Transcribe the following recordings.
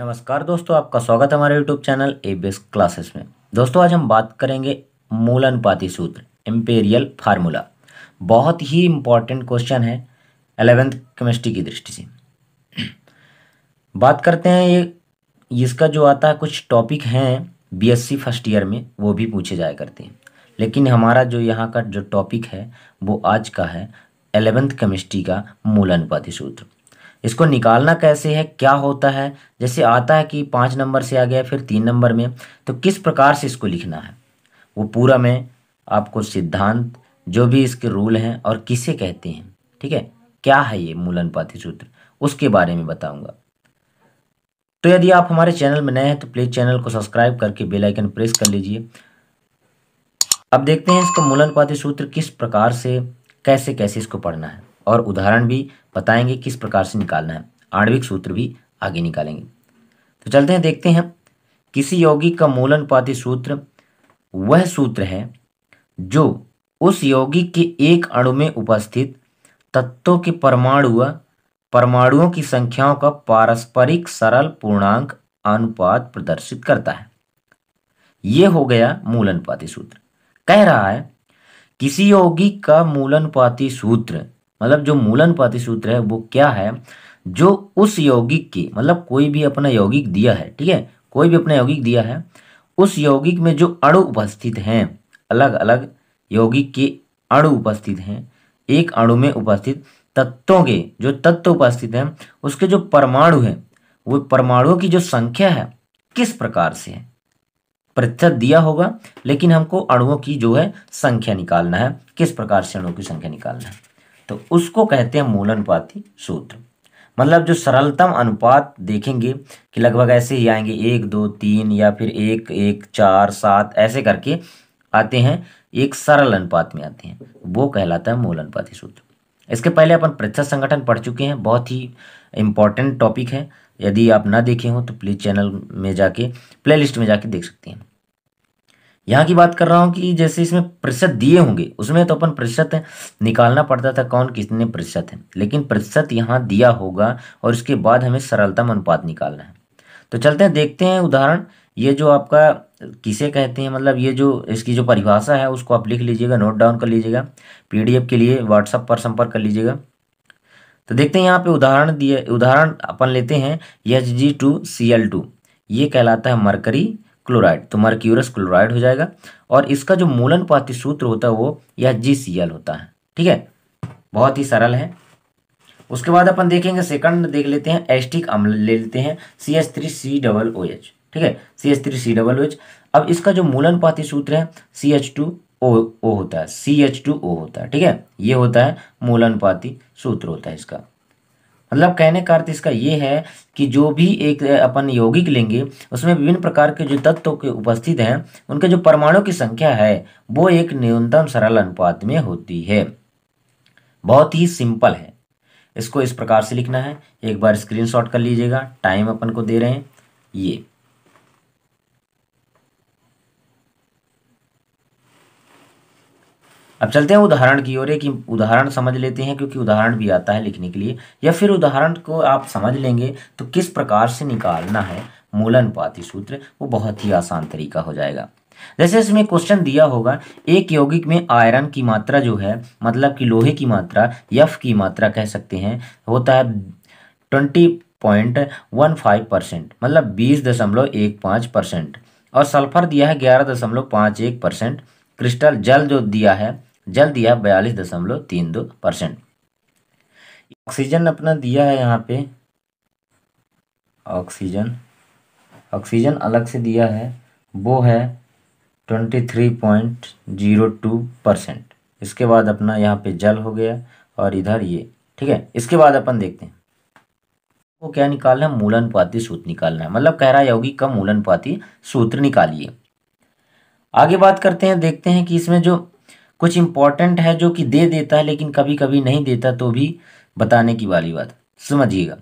नमस्कार दोस्तों आपका स्वागत है हमारे यूट्यूब चैनल ए क्लासेस में दोस्तों आज हम बात करेंगे मूलनपाती सूत्र एम्पेरियल फार्मूला बहुत ही इम्पॉर्टेंट क्वेश्चन है एलेवेंथ केमिस्ट्री की दृष्टि से बात करते हैं ये इसका जो आता है कुछ टॉपिक हैं बीएससी फर्स्ट ईयर में वो भी पूछे जाया करते हैं लेकिन हमारा जो यहाँ का जो टॉपिक है वो आज का है एलेवेंथ केमिस्ट्री का अनुपाति सूत्र इसको निकालना कैसे है क्या होता है जैसे आता है कि पाँच नंबर से आ गया फिर तीन नंबर में तो किस प्रकार से इसको लिखना है वो पूरा मैं आपको सिद्धांत जो भी इसके रूल हैं और किसे कहते हैं ठीक है क्या है ये मूलनपाती सूत्र उसके बारे में बताऊंगा तो यदि आप हमारे चैनल में नए हैं तो प्लीज़ चैनल को सब्सक्राइब करके बेल आइकन प्रेस कर लीजिए अब देखते हैं इसका मूलनपाती सूत्र किस प्रकार से कैसे कैसे इसको पढ़ना है और उदाहरण भी बताएंगे किस प्रकार से निकालना है आणविक सूत्र भी आगे निकालेंगे तो चलते हैं देखते हैं किसी यौगिक का मूलनपाती सूत्र वह सूत्र है जो उस यौगिक के एक अणु में उपस्थित तत्वों के परमाणु व परमाणुओं की संख्याओं का पारस्परिक सरल पूर्णांक अनुपात प्रदर्शित करता है यह हो गया मूलनपाती सूत्र कह रहा है किसी यौगिक का मूलनपाती सूत्र मतलब जो मूलन सूत्र है वो क्या है जो उस यौगिक के मतलब कोई भी अपना यौगिक दिया है ठीक है कोई भी अपना यौगिक दिया है उस यौगिक में जो अणु उपस्थित हैं अलग अलग यौगिक के अणु उपस्थित हैं एक अणु में उपस्थित तत्वों के जो तत्व उपस्थित हैं उसके जो परमाणु हैं वो परमाणुओं की जो संख्या है किस प्रकार से है प्रतिशत दिया होगा लेकिन हमको अणुओं की जो है संख्या निकालना है किस प्रकार से अणुओं की संख्या निकालना है तो उसको कहते हैं मूलनुपाती सूत्र मतलब जो सरलतम अनुपात देखेंगे कि लगभग ऐसे ही आएंगे एक दो तीन या फिर एक एक चार सात ऐसे करके आते हैं एक सरल अनुपात में आते हैं वो कहलाता है मूल अनुपाती सूत्र इसके पहले अपन प्रतिशत संगठन पढ़ चुके हैं बहुत ही इम्पॉर्टेंट टॉपिक है यदि आप ना देखे हों तो प्लीज़ चैनल में जाके प्लेलिस्ट में जाके देख सकते हैं यहाँ की बात कर रहा हूँ कि जैसे इसमें प्रतिशत दिए होंगे उसमें तो अपन प्रतिशत निकालना पड़ता था कौन कितने प्रतिशत हैं लेकिन प्रतिशत यहाँ दिया होगा और उसके बाद हमें सरलतम अनुपात निकालना है तो चलते हैं देखते हैं उदाहरण ये जो आपका किसे कहते हैं मतलब ये जो इसकी जो परिभाषा है उसको आप लिख लीजिएगा नोट डाउन कर लीजिएगा पी के लिए व्हाट्सअप पर संपर्क कर लीजिएगा तो देखते हैं यहाँ पे उदाहरण दिए उदाहरण अपन लेते हैं H G two C L two ये कहलाता है मरकरी क्लोराइड तो मर्क्यूरस क्लोराइड हो जाएगा और इसका जो मूलन पाती सूत्र होता है वो यह जी सी एल होता है ठीक है बहुत ही सरल है उसके बाद अपन देखेंगे सेकंड देख लेते हैं एस्टिक अम्ल ले लेते हैं C H three C double O H ठीक है C H three C double O H अब इसका जो मूलन पाती सूत्र है सी एच टू ओ ओ होता है सी एच टू ओ होता है ठीक है ये होता है मूलन पाती सूत्र होता है इसका मतलब कहने का अर्थ इसका ये है कि जो भी एक अपन यौगिक लेंगे उसमें विभिन्न प्रकार के जो तत्व के उपस्थित हैं उनके जो परमाणु की संख्या है वो एक न्यूनतम सरल अनुपात में होती है बहुत ही सिंपल है इसको इस प्रकार से लिखना है एक बार स्क्रीनशॉट कर लीजिएगा टाइम अपन को दे रहे हैं ये अब चलते हैं उदाहरण की ओर एक उदाहरण समझ लेते हैं क्योंकि उदाहरण भी आता है लिखने के लिए या फिर उदाहरण को आप समझ लेंगे तो किस प्रकार से निकालना है मूलानुपाती सूत्र वो बहुत ही आसान तरीका हो जाएगा जैसे इसमें क्वेश्चन दिया होगा एक यौगिक में आयरन की मात्रा जो है मतलब कि लोहे की मात्रा यफ की मात्रा कह सकते हैं होता है twenty point one five percent मतलब बीस दशमलव एक पाँच परसेंट और सल्फर दिया है ग्यारह दशमलव पाँच एक परसेंट क्रिस्टल जल जो दिया है जल दिया बयालीस दशमलव तीन दो परसेंट ऑक्सीजन अपना दिया है यहाँ पे ऑक्सीजन ऑक्सीजन अलग से दिया है वो है twenty three point zero two percent इसके बाद अपना यहाँ पे जल हो गया और इधर ये ठीक है इसके बाद अपन देखते हैं वो क्या निकालना है मूलनपाती सूत्र निकालना है मतलब कह रहा है योगी का मूलनपाती सूत्र निकालिए आगे बात करते हैं देखते हैं कि इसमें जो कुछ इंपॉर्टेंट है जो कि दे देता है लेकिन कभी कभी नहीं देता तो भी बताने की वाली बात समझिएगा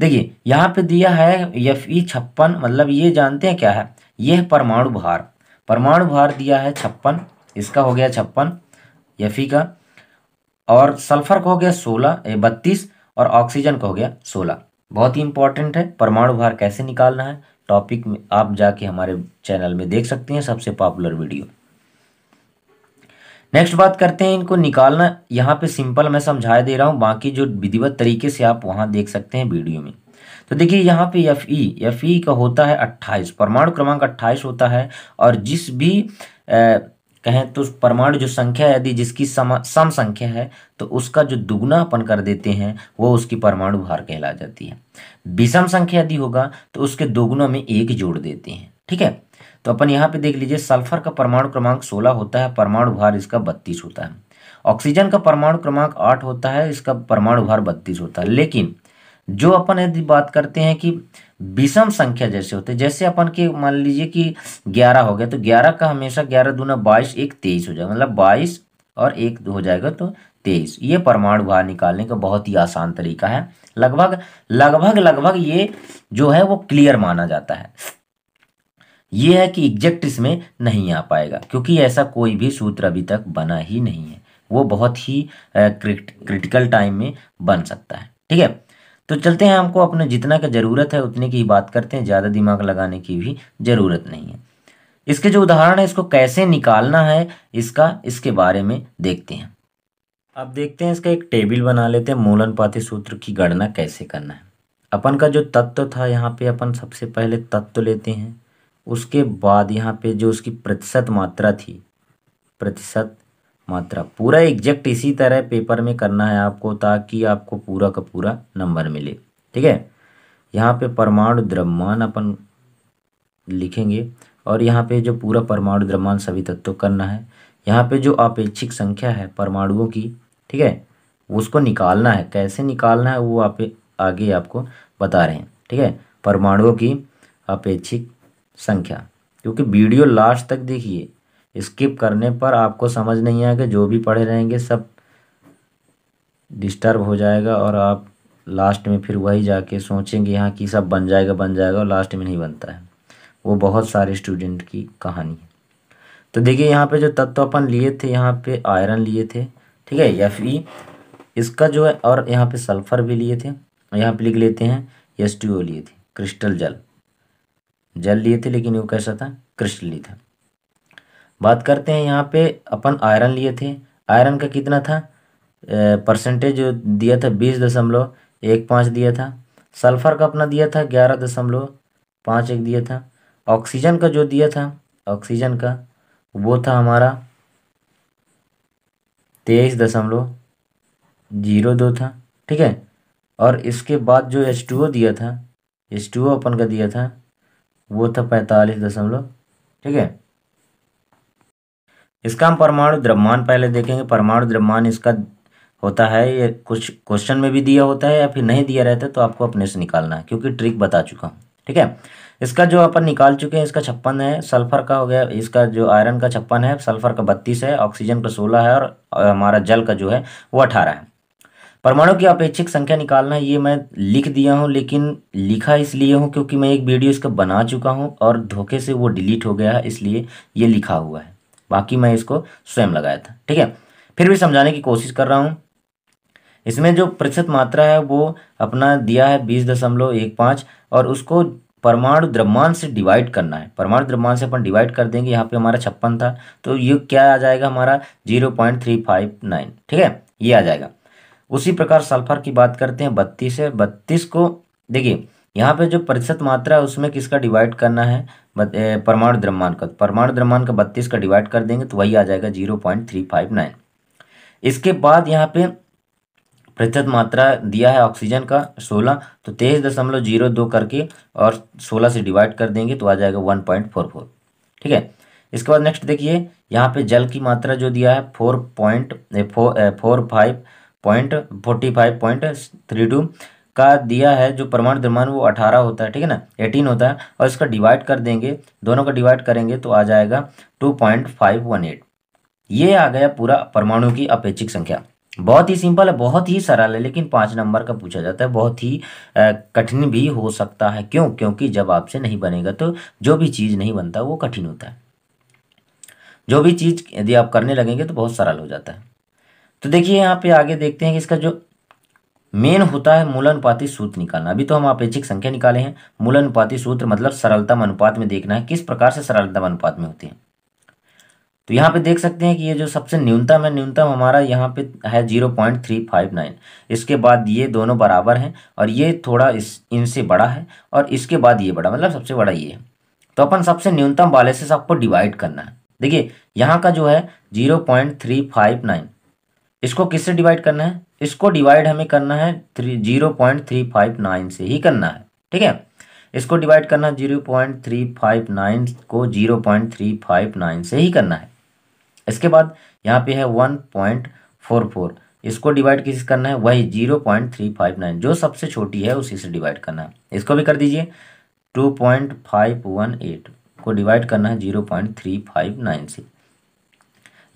देखिए यहाँ पे दिया है एफ ई e छप्पन मतलब ये जानते हैं क्या है यह परमाणु भार परमाणु भार दिया है छप्पन इसका हो गया छप्पन एफ ई e का और सल्फर का हो गया सोलह बत्तीस और ऑक्सीजन का हो गया सोलह बहुत ही इंपॉर्टेंट है परमाणु भार कैसे निकालना है टॉपिक में आप जाके हमारे चैनल में देख सकते हैं सबसे पॉपुलर वीडियो नेक्स्ट बात करते हैं इनको निकालना यहाँ पे सिंपल मैं समझा दे रहा हूँ बाकी जो विधिवत तरीके से आप वहाँ देख सकते हैं वीडियो में तो देखिए यहाँ पे एफ ई एफ ई का होता है अट्ठाईस परमाणु क्रमांक अट्ठाईस होता है और जिस भी ए, कहें तो परमाणु जो संख्या यदि जिसकी सम सम संख्या है तो उसका जो दुगुना अपन कर देते हैं वो उसकी परमाणु भार कहला जाती है विषम संख्या यदि होगा तो उसके दोगुना में एक जोड़ देते हैं ठीक है तो अपन यहाँ पे देख लीजिए सल्फर का परमाणु क्रमांक सोलह होता है परमाणु भार इसका बत्तीस होता है ऑक्सीजन का परमाणु क्रमांक आठ होता है इसका परमाणु भार बत्तीस होता है लेकिन जो अपन यदि बात करते हैं कि विषम संख्या जैसे होते हैं जैसे अपन के मान लीजिए कि ग्यारह हो गया तो ग्यारह का हमेशा ग्यारह दूना बाईस एक तेईस हो जाएगा मतलब बाईस और एक हो जाएगा तो तेईस ये परमाणु भार निकालने का बहुत ही आसान तरीका है लगभग लगभग लगभग ये जो है वो क्लियर माना जाता है ये है कि एग्जैक्ट इसमें नहीं आ पाएगा क्योंकि ऐसा कोई भी सूत्र अभी तक बना ही नहीं है वो बहुत ही क्रिट, क्रिटिकल टाइम में बन सकता है ठीक है तो चलते हैं हमको अपने जितना का ज़रूरत है उतने की ही बात करते हैं ज़्यादा दिमाग लगाने की भी ज़रूरत नहीं है इसके जो उदाहरण है इसको कैसे निकालना है इसका इसके बारे में देखते हैं अब देखते हैं इसका एक टेबल बना लेते हैं मूलनपाती सूत्र की गणना कैसे करना है अपन का जो तत्व था यहाँ पे अपन सबसे पहले तत्व लेते हैं उसके बाद यहाँ पे जो उसकी प्रतिशत मात्रा थी प्रतिशत मात्रा पूरा एग्जैक्ट इसी तरह पेपर में करना है आपको ताकि आपको पूरा का पूरा नंबर मिले ठीक है यहाँ पे परमाणु द्रव्यमान अपन लिखेंगे और यहाँ पे जो पूरा परमाणु द्रव्यमान सभी तत्व करना है यहाँ पे जो अपेक्षिक संख्या है परमाणुओं की ठीक है उसको निकालना है कैसे निकालना है वो आप आगे आपको बता रहे हैं ठीक है परमाणुओं की अपेक्षिक संख्या क्योंकि वीडियो लास्ट तक देखिए स्किप करने पर आपको समझ नहीं आएगा जो भी पढ़े रहेंगे सब डिस्टर्ब हो जाएगा और आप लास्ट में फिर वही जाके सोचेंगे यहाँ कि सब बन जाएगा बन जाएगा और लास्ट में नहीं बनता है वो बहुत सारे स्टूडेंट की कहानी है तो देखिए यहाँ पे जो तत्व अपन लिए थे यहाँ पे आयरन लिए थे ठीक है एफ ई इसका जो है और यहाँ पे सल्फर भी लिए थे यहाँ पे लिख लेते हैं एस टी ओ लिए थे क्रिस्टल जल जल लिए थे लेकिन वो कैसा था क्रिस्टली था बात करते हैं यहाँ पे अपन आयरन लिए थे आयरन का कितना था परसेंटेज जो दिया था बीस दशमलव एक पाँच दिया था सल्फर का अपना दिया था ग्यारह दशमलव पाँच एक दिया था ऑक्सीजन का जो दिया था ऑक्सीजन का वो था हमारा तेईस दशमलव जीरो दो था ठीक है और इसके बाद जो एच टू ओ दिया था एच टू ओ अपन का दिया था वो था पैंतालीस दशमलव ठीक है इसका हम परमाणु द्रव्यमान पहले देखेंगे परमाणु द्रव्यमान इसका होता है ये कुछ क्वेश्चन में भी दिया होता है या फिर नहीं दिया रहता तो आपको अपने से निकालना है क्योंकि ट्रिक बता चुका हूँ ठीक है इसका जो अपन निकाल चुके हैं इसका छप्पन है सल्फर का हो गया इसका जो आयरन का छप्पन है सल्फर का बत्तीस है ऑक्सीजन का सोलह है और हमारा जल का जो है वो अठारह है परमाणु की अपेक्षिक संख्या निकालना ये मैं लिख दिया हूँ लेकिन लिखा इसलिए हूँ क्योंकि मैं एक वीडियो इसका बना चुका हूँ और धोखे से वो डिलीट हो गया है इसलिए ये लिखा हुआ है बाकी मैं इसको स्वयं लगाया था ठीक है फिर भी समझाने की कोशिश कर रहा हूँ इसमें जो प्रतिशत मात्रा है वो अपना दिया है बीस दशमलव एक पाँच और उसको परमाणु द्रव्यमान से डिवाइड करना है परमाणु द्रव्यमान से अपन डिवाइड कर देंगे यहाँ पे हमारा छप्पन था तो ये क्या आ जाएगा हमारा zero point three five nine ठीक है ये आ जाएगा उसी प्रकार सल्फर की बात करते हैं बत्तीस है बत्तीस को देखिए यहाँ पे जो प्रतिशत मात्रा है उसमें किसका डिवाइड करना है परमाणु द्रव्यमान का तो परमाणु द्रव्यमान का बत्तीस का डिवाइड कर देंगे तो वही आ जाएगा zero point three five nine इसके बाद यहाँ पे प्रतिशत मात्रा दिया है ऑक्सीजन का सोलह तो तेईस दशमलव जीरो दो करके और सोलह से डिवाइड कर देंगे तो आ जाएगा वन पॉइंट फोर फोर ठीक है इसके बाद नेक्स्ट देखिए यहाँ पे जल की मात्रा जो दिया है four point four four five point forty five point three two का दिया है जो परमाणु द्रव्यमान वो अठारह होता है ठीक है ना एटीन होता है और इसका डिवाइड कर देंगे दोनों का डिवाइड करेंगे तो आ जाएगा two point five one eight ये आ गया पूरा परमाणु की अपेक्षिक संख्या बहुत ही सिंपल है बहुत ही सरल है लेकिन पाँच नंबर का पूछा जाता है बहुत ही कठिन भी हो सकता है क्यों क्योंकि जब आपसे नहीं बनेगा तो जो भी चीज़ नहीं बनता वो कठिन होता है जो भी चीज़ यदि आप करने लगेंगे तो बहुत सरल हो जाता है तो देखिए यहाँ पे आगे देखते हैं कि इसका जो मेन होता है मूलनुपाती सूत्र निकालना अभी तो हम अपेक्षिक संख्या निकाले हैं अनुपाति सूत्र मतलब सरलतम अनुपात में देखना है किस प्रकार से सरलतम अनुपात में होते हैं तो यहाँ पे देख सकते हैं कि ये जो सबसे न्यूनतम है न्यूनतम हमारा यहाँ पे है zero point three five nine इसके बाद ये दोनों बराबर हैं और ये थोड़ा इस इनसे बड़ा है और इसके बाद ये बड़ा मतलब सबसे बड़ा ये है तो अपन सबसे न्यूनतम वाले से सबको डिवाइड करना है देखिए यहाँ का जो है zero point three five nine इसको किससे डिवाइड करना है इसको डिवाइड हमें करना है three zero point three five nine से ही करना है ठीक है इसको डिवाइड करना है zero point three five nine को zero point three five nine से ही करना है इसके बाद यहाँ पे है वन पॉइंट फोर फोर इसको डिवाइड किस करना है वही zero point three five nine जो सबसे छोटी है उसी से डिवाइड करना है इसको भी कर दीजिए two point five one eight को डिवाइड करना है zero point three five nine से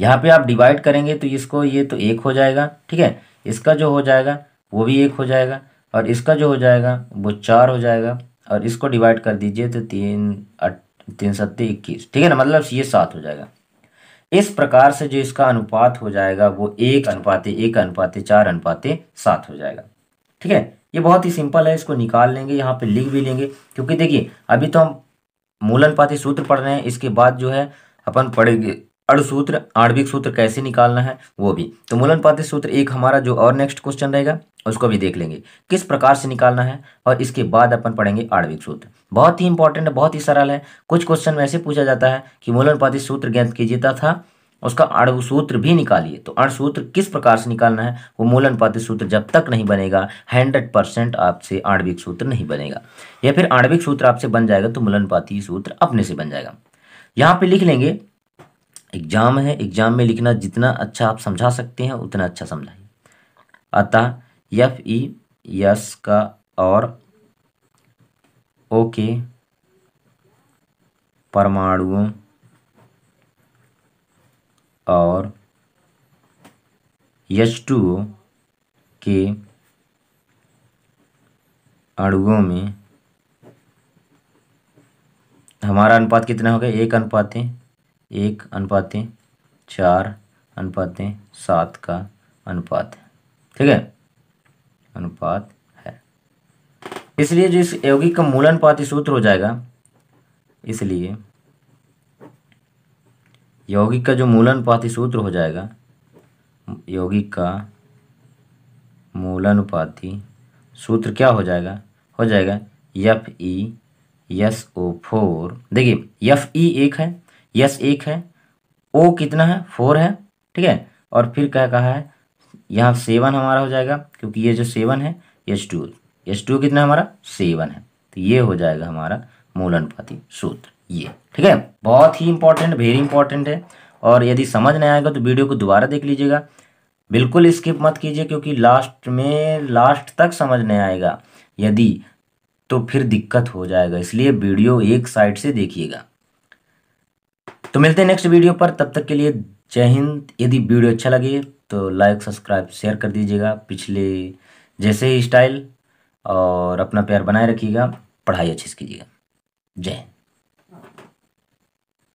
यहाँ पे आप डिवाइड करेंगे तो इसको ये तो एक हो जाएगा ठीक है इसका जो हो जाएगा वो भी एक हो जाएगा और इसका जो हो जाएगा वो चार हो जाएगा और इसको डिवाइड कर दीजिए तो तीन अट तीन सत्ते इक्कीस ठीक है ना मतलब ये सात हो जाएगा इस प्रकार से जो इसका अनुपात हो जाएगा वो एक अनुपाते एक अनुपाते चार अनुपाते सात हो जाएगा ठीक है ये बहुत ही सिंपल है इसको निकाल लेंगे यहाँ पे लिख भी लेंगे क्योंकि देखिए अभी तो हम मूलनपाती सूत्र पढ़ रहे हैं इसके बाद जो है अपन पढ़ेंगे अणुसूत्र आणविक सूत्र कैसे निकालना है वो भी तो मूलनपाती सूत्र एक हमारा जो और नेक्स्ट क्वेश्चन रहेगा उसको भी देख लेंगे किस प्रकार से निकालना है और इसके बाद अपन पढ़ेंगे आणविक सूत्र बहुत ही इंपॉर्टेंट है बहुत ही सरल है कुछ क्वेश्चन में ऐसे पूछा जाता है कि मूलनपाति सूत्र ज्ञात कीजिएता था उसका सूत्र भी निकालिए तो सूत्र किस प्रकार से निकालना है वो मूलनपाति सूत्र जब तक नहीं बनेगा हंड्रेड परसेंट आपसे आणविक सूत्र नहीं बनेगा या फिर आणविक सूत्र आपसे बन जाएगा तो मूलनपाति सूत्र अपने से बन जाएगा यहाँ पे लिख लेंगे एग्ज़ाम है एग्ज़ाम में लिखना जितना अच्छा आप समझा सकते हैं उतना अच्छा समझाइए अतः यफ ई यस का और ओ के परमाणुओं और यश टू ओ के अणुओं में हमारा अनुपात कितना हो गया एक अनुपात है एक अनुपातें चार अनुपातें सात का अनुपात है ठीक है अनुपात है इसलिए जो इस यौगिक का मूल अनुपात सूत्र हो जाएगा इसलिए यौगिक का जो मूल अनुपात सूत्र हो जाएगा यौगिक का मूल मूलानुपाती सूत्र क्या हो जाएगा हो जाएगा F E S O four देखिए यफ ई एक है यस एक है ओ कितना है फोर है ठीक है और फिर क्या कहा है यहाँ सेवन हमारा हो जाएगा क्योंकि ये जो सेवन है यस टू यस टू कितना हमारा सेवन है तो ये हो जाएगा हमारा मूल अनुपाति सूत्र ये ठीक है बहुत ही इंपॉर्टेंट वेरी इंपॉर्टेंट है और यदि समझ नहीं आएगा तो वीडियो को दोबारा देख लीजिएगा बिल्कुल स्किप मत कीजिए क्योंकि लास्ट में लास्ट तक समझ नहीं आएगा यदि तो फिर दिक्कत हो जाएगा इसलिए वीडियो एक साइड से देखिएगा तो मिलते हैं नेक्स्ट वीडियो पर तब तक के लिए जय हिंद यदि वीडियो अच्छा लगे तो लाइक सब्सक्राइब शेयर कर दीजिएगा पिछले जैसे ही स्टाइल और अपना प्यार बनाए रखिएगा पढ़ाई अच्छे से कीजिएगा जय हिंद